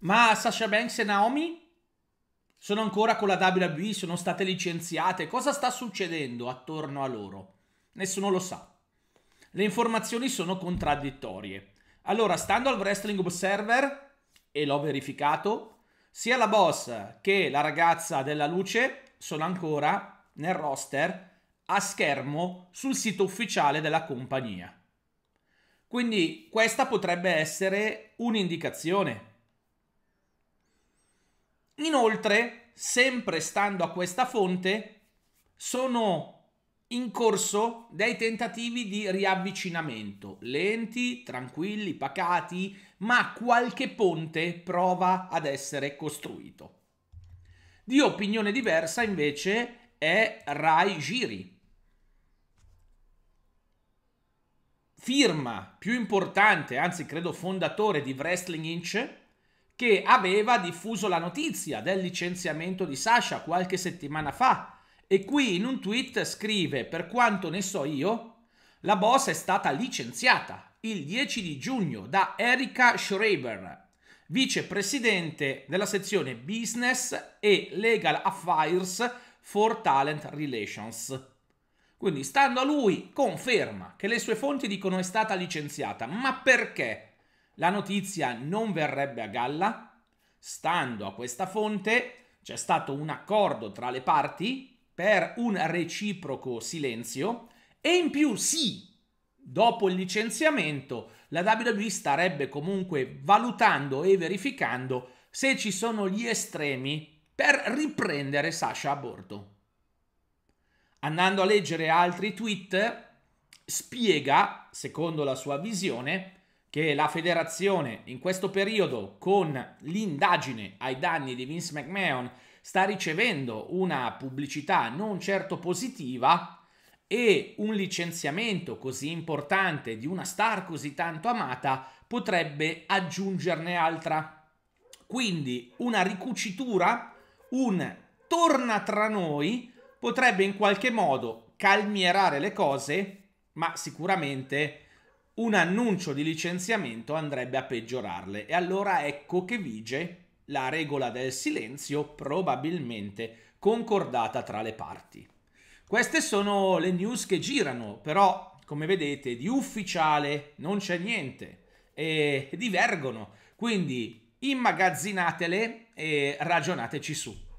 Ma Sasha Banks e Naomi sono ancora con la WWE, sono state licenziate. Cosa sta succedendo attorno a loro? Nessuno lo sa. Le informazioni sono contraddittorie. Allora, stando al Wrestling Observer, e l'ho verificato, sia la boss che la ragazza della luce sono ancora nel roster a schermo sul sito ufficiale della compagnia. Quindi questa potrebbe essere un'indicazione. Inoltre, sempre stando a questa fonte, sono in corso dei tentativi di riavvicinamento, lenti, tranquilli, pacati, ma qualche ponte prova ad essere costruito. Di opinione diversa invece è Rai Giri. Firma più importante, anzi credo fondatore di Wrestling Inc., che aveva diffuso la notizia del licenziamento di Sasha qualche settimana fa e qui in un tweet scrive per quanto ne so io la boss è stata licenziata il 10 di giugno da Erika Schreiber, vicepresidente della sezione Business e Legal Affairs for Talent Relations. Quindi, stando a lui, conferma che le sue fonti dicono è stata licenziata, ma perché? La notizia non verrebbe a galla. Stando a questa fonte, c'è stato un accordo tra le parti per un reciproco silenzio e in più sì, dopo il licenziamento, la WWE starebbe comunque valutando e verificando se ci sono gli estremi per riprendere Sasha a bordo. Andando a leggere altri tweet, spiega, secondo la sua visione, che la federazione in questo periodo con l'indagine ai danni di Vince McMahon sta ricevendo una pubblicità non certo positiva e un licenziamento così importante di una star così tanto amata potrebbe aggiungerne altra. Quindi una ricucitura, un torna tra noi potrebbe in qualche modo calmierare le cose, ma sicuramente un annuncio di licenziamento andrebbe a peggiorarle. E allora ecco che vige la regola del silenzio, probabilmente concordata tra le parti. Queste sono le news che girano, però come vedete di ufficiale non c'è niente e divergono, quindi immagazzinatele e ragionateci su.